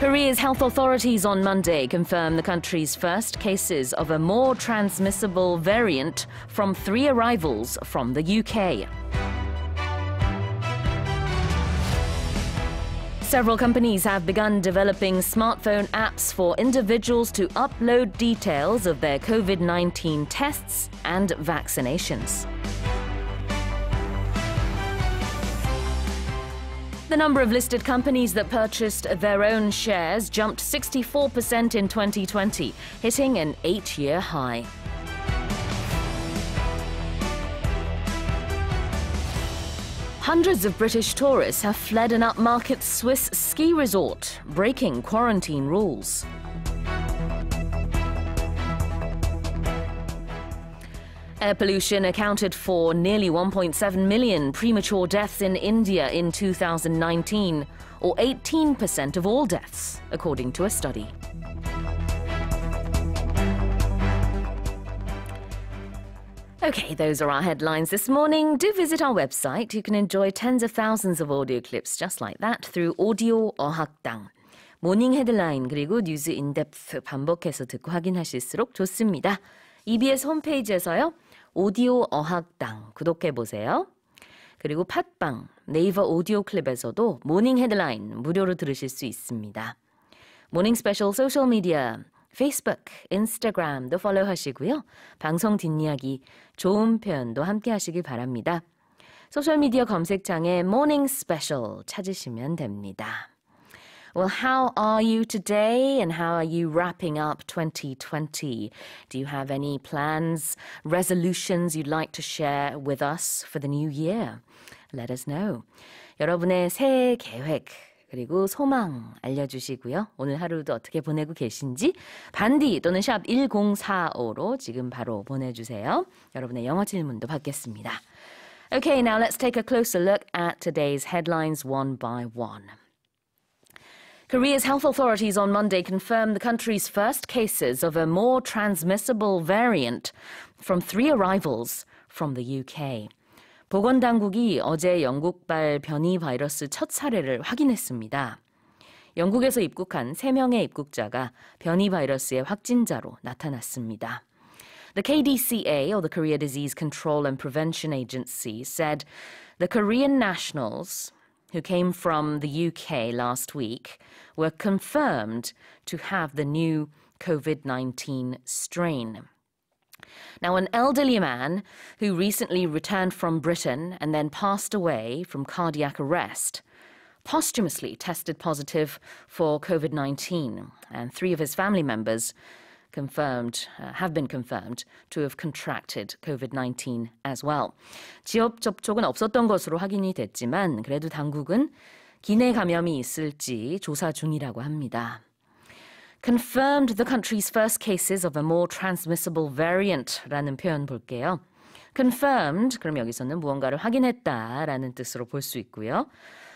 Korea's health authorities on Monday confirmed the country's first cases of a more transmissible variant from three arrivals from the UK. Several companies have begun developing smartphone apps for individuals to upload details of their COVID 19 tests and vaccinations. The number of listed companies that purchased their own shares jumped 64% in 2020, hitting an eight year high. Hundreds of British tourists have fled an upmarket Swiss ski resort, breaking quarantine rules. Air pollution accounted for nearly 1.7 million premature deaths in India in 2019, or 18% of all deaths, according to a study. Okay, those are our headlines this morning. Do visit our website. You can enjoy tens of thousands of audio clips just like that through Audio or Hakdang. 모닝 헤드라인 그리고 뉴스 인덱스 반복해서 듣고 확인하실수록 좋습니다. EBS 홈페이지에서요. 오디오 어학당 구독해 보세요. 그리고 팟빵, 네이버 오디오 클립에서도 모닝 헤드라인 무료로 들으실 수 있습니다. 모닝 스페셜 소셜 미디어 페이스북, 인스타그램도 팔로우 하시고요. 방송 뒷이야기, 좋은 표현도 함께 하시길 바랍니다. 소셜미디어 검색창에 모닝 스페셜 찾으시면 됩니다. Well, how are you today and how are you wrapping up 2020? Do you have any plans, resolutions you'd like to share with us for the new year? Let us know. 여러분의 새해 계획 그리고 소망 알려주시고요. 오늘 하루도 어떻게 보내고 계신지 반디 또는 샵 1045로 지금 바로 보내주세요. 여러분의 영어 질문도 받겠습니다. Okay, now let's take a closer look at today's headlines one by one. Korea's health authorities on Monday confirmed the country's first cases of a more transmissible variant from three arrivals from the UK. 보건당국이 어제 영국발 변이 바이러스 첫 사례를 확인했습니다. 영국에서 입국한 3명의 입국자가 변이 바이러스의 확진자로 나타났습니다. The KDCA, or the Korea Disease Control and Prevention Agency, said the Korean nationals who came from the UK last week were confirmed to have the new COVID 19 strain. Now, an elderly man who recently returned from Britain and then passed away from cardiac arrest posthumously tested positive for COVID 19, and three of his family members confirmed, uh, have been confirmed to have contracted COVID-19 as well. 지역 접촉은 없었던 것으로 확인이 됐지만 그래도 당국은 기내 감염이 있을지 조사 중이라고 합니다. confirmed the country's first cases of a more transmissible variant라는 표현 볼게요. confirmed 그럼 여기서는 무언가를 확인했다라는 뜻으로 볼 수 있고요.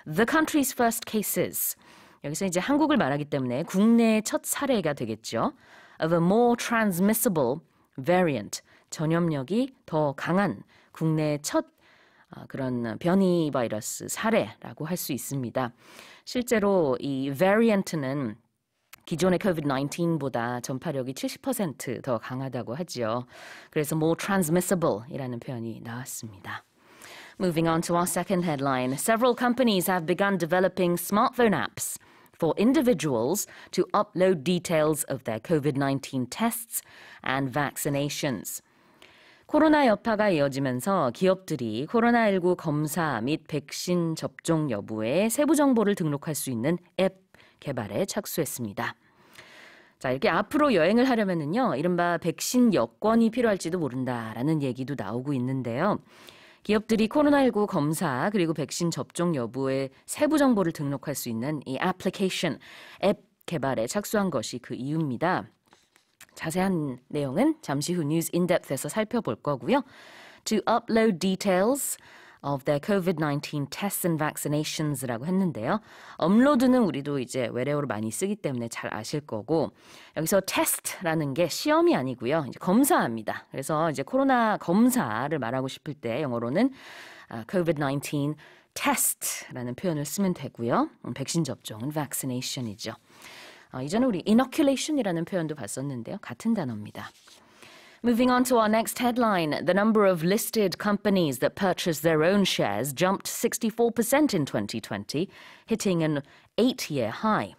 the country's first cases 여기서 이제 한국을 말하기 때문에 국내의 첫 사례가 되겠죠. of a more transmissible variant, 전염력이 더 강한 국내 첫 그런 변이 바이러스 사례라고 할 수 있습니다. 실제로 이 variant는 기존의 COVID-19보다 전파력이 70%더 강하다고 하지요. 그래서 more transmissible이라는 표현이 나왔습니다. Moving on to our second headline. Several companies have begun developing smartphone apps for individuals to upload details of their COVID-19 tests and vaccinations. 코로나 여파가 이어지면서 기업들이 코로나19 검사 및 백신 접종 여부에 세부 정보를 등록할 수 있는 앱 개발에 착수했습니다. 자, 이렇게 앞으로 여행을 하려면은요, 이른바 백신 여권이 필요할지도 모른다라는 얘기도 나오고 있는데요. 기업들이 코로나19 검사 그리고 백신 접종 여부의 세부 정보를 등록할 수 있는 이 애플리케이션 앱 개발에 착수한 것이 그 이유입니다. 자세한 내용은 잠시 후 뉴스 인덱스에서 살펴볼 거고요. To upload details of their COVID-19 tests and vaccinations라고 했는데요. 업로드는 우리도 이제 외래어로 많이 쓰기 때문에 잘 아실 거고 여기서 test라는 게 시험이 아니고요. 이제 검사합니다. 그래서 이제 코로나 검사를 말하고 싶을 때 영어로는 아, COVID-19 test라는 표현을 쓰면 되고요. 음, 백신 접종은 vaccination이죠. 어, 이전에 우리 inoculation이라는 표현도 봤었는데요. 같은 단어입니다. Moving on to our next headline, the number of listed companies that purchased their own shares jumped 64% in 2020, hitting an 8-year high.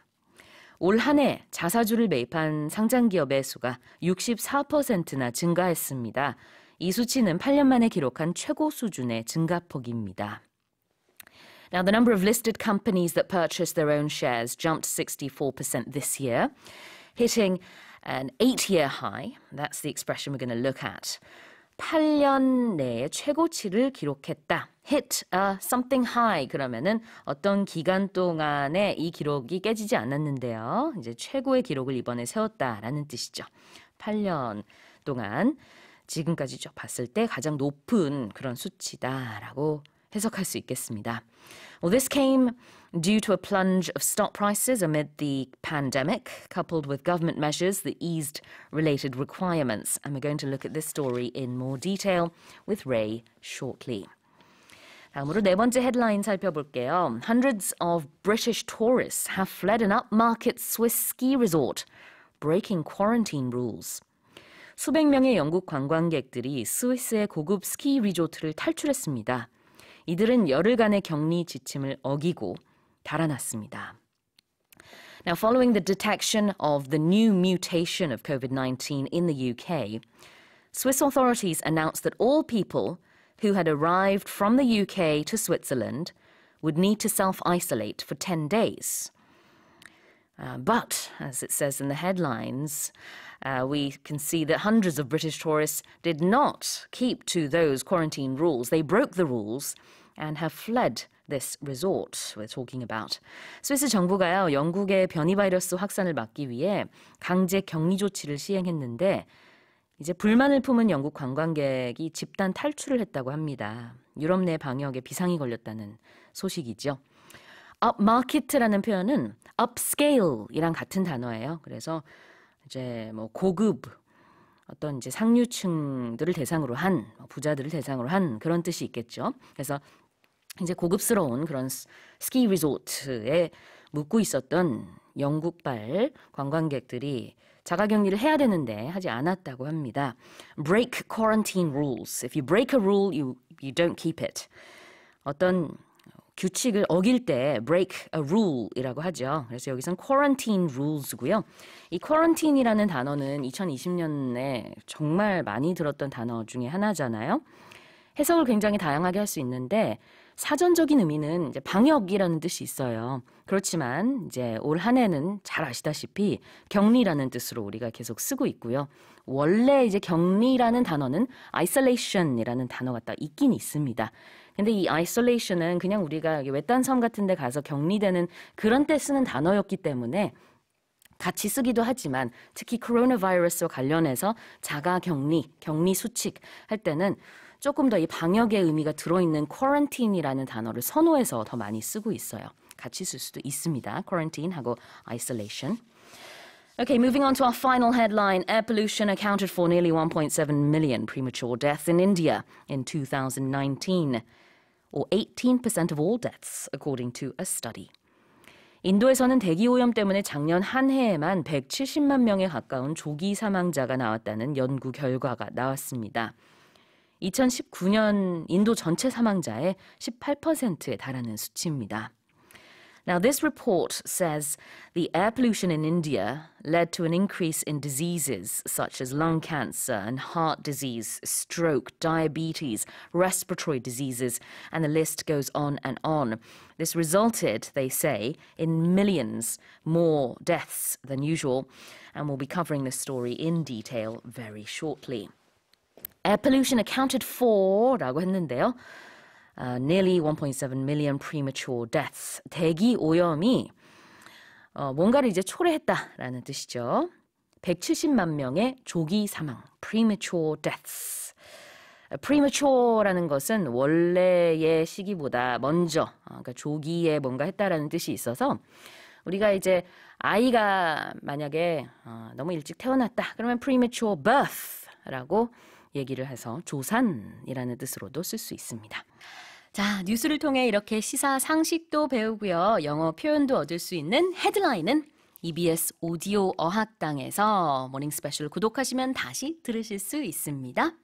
올 한해 자사주를 매입한 상장 기업의 수가 64%나 증가했습니다. 이 수치는 8년 만에 기록한 최고 수준의 증가폭입니다. Now, the number of listed companies that purchased their own shares jumped 64% this year, hitting an eight-year high. That's the expression we're going to look at. 8년 내에 최고치를 기록했다. hit u uh, something high 그러면은 어떤 기간 동안에 이 기록이 깨지지 않았는데요. 이제 최고의 기록을 이번에 세웠다라는 뜻이죠. 8년 동안 지금까지 쭉 봤을 때 가장 높은 그런 수치다라고 해석할 수 있겠습니다. Well, this came Due to a plunge of stock prices amid the pandemic, coupled with government measures that eased related requirements. And we're going to look at this story in more detail with Ray shortly. 다음으로 네 번째 헤드라인 살펴볼게요. Hundreds of British tourists have fled an upmarket Swiss ski resort, breaking quarantine rules. 수백 명의 영국 관광객들이 스위스의 고급 스키 리조트를 탈출했습니다. 이들은 열흘간의 격리 지침을 어기고 달아났습니다. Now, following the detection of the new mutation of COVID 19 in the UK, Swiss authorities announced that all people who had arrived from the UK to Switzerland would need to self isolate for 10 days. Uh, but, as it says in the headlines, uh, we can see that hundreds of British tourists did not keep to those quarantine rules. They broke the rules and have fled this resort we're talking about. 스위스 정부가요, 영국의 변이 바이러스 확산을 막기 위해 강제 격리 조치를 시행했는데 이제 불만을 품은 영국 관광객이 집단 탈출을 했다고 합니다. 유럽 내 방역에 비상이 걸렸다는 소식이죠. upmarket라는 표현은 upscale이랑 같은 단어예요. 그래서 이제 뭐 고급 어떤 이제 상류층들을 대상으로 한 뭐 부자들을 대상으로 한 그런 뜻이 있겠죠. 그래서 이제 고급스러운 그런 스키 리조트에 묵고 있었던 영국발 관광객들이 자가 격리를 해야 되는데 하지 않았다고 합니다. Break quarantine rules. If you break a rule, you you don't keep it. 어떤 규칙을 어길 때 break a rule이라고 하죠. 그래서 여기선 quarantine rules고요. 이 quarantine이라는 단어는 2020년에 정말 많이 들었던 단어 중에 하나잖아요. 해석을 굉장히 다양하게 할 수 있는데 사전적인 의미는 이제 방역이라는 뜻이 있어요. 그렇지만 이제 올한 해는 잘 아시다시피 격리라는 뜻으로 우리가 계속 쓰고 있고요. 원래 이제 격리라는 단어는 isolation이라는 단어가 딱 있긴 있습니다. 근데 이 isolation은 그냥 우리가 외딴 섬 같은 데 가서 격리되는 그런 때 쓰는 단어였기 때문에 같이 쓰기도 하지만 특히 코로나 바이러스와 관련해서 자가 격리, 격리 수칙 할 때는 조금 더 이 방역의 의미가 들어있는 quarantine이라는 단어를 선호해서 더 많이 쓰고 있어요. 같이 쓸 수도 있습니다. quarantine하고 isolation. Okay, moving on to our final headline. Air pollution accounted for nearly 1.7 million premature deaths in India in 2019, or 18% of all deaths, according to a study. 인도에서는 대기 오염 때문에 작년 한 해에만 170만 명에 가까운 조기 사망자가 나왔다는 연구 결과가 나왔습니다. 2019년 인도 전체 사망자의 18%에 달하는 수치입니다. Now, this report says the air pollution in India led to an increase in diseases such as lung cancer and heart disease, stroke, diabetes, respiratory diseases, and the list goes on and on. This resulted, they say, in millions more deaths than usual, and we'll be covering this story in detail very shortly. Evolution accounted for라고 했는데요. Uh, nearly 1.7 million premature deaths. 대기 오염이 어, 뭔가를 이제 초래했다라는 뜻이죠. 170만 명의 조기 사망, premature deaths. 아, premature라는 것은 원래의 시기보다 먼저, 어, 그러니까 조기에 뭔가 했다라는 뜻이 있어서 우리가 이제 아이가 만약에 어, 너무 일찍 태어났다. 그러면 premature birth라고 얘기를 해서 조산이라는 뜻으로도 쓸 수 있습니다. 자, 뉴스를 통해 이렇게 시사 상식도 배우고요. 영어 표현도 얻을 수 있는 헤드라인은 EBS 오디오 어학당에서 모닝 스페셜 구독하시면 다시 들으실 수 있습니다.